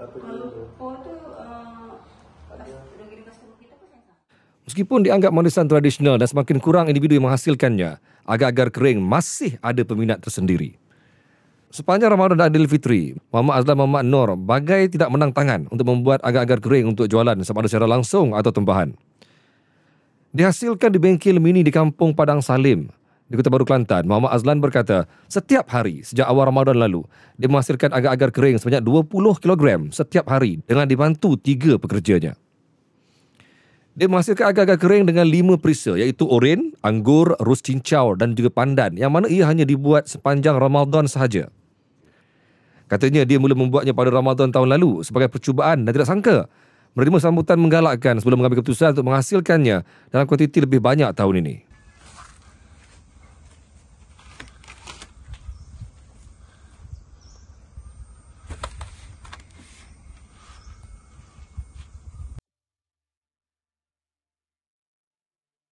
Uh, lah. Meskipun dianggap manisan tradisional dan semakin kurang individu yang menghasilkannya, agar-agar kering masih ada peminat tersendiri. Sepanjang Ramadan dan Adil Fitri, Muhammad Azlan Mama Nur bagai tidak menang tangan untuk membuat agar-agar kering untuk jualan sama ada secara langsung atau tempahan. Dihasilkan di bengkel mini di kampung Padang Salim, di Kota Baru Kelantan, Muhammad Azlan berkata, setiap hari sejak awal Ramadan lalu, dia menghasilkan agar-agar kering sebanyak 20 kg setiap hari dengan dibantu tiga pekerjanya. Dia menghasilkan agar-agar kering dengan lima perisa iaitu oren, anggur, rus cincau dan juga pandan yang mana ia hanya dibuat sepanjang Ramadan sahaja. Katanya dia mula membuatnya pada Ramadan tahun lalu sebagai percubaan dan tidak sangka menerima sambutan menggalakkan sebelum mengambil keputusan untuk menghasilkannya dalam kuantiti lebih banyak tahun ini.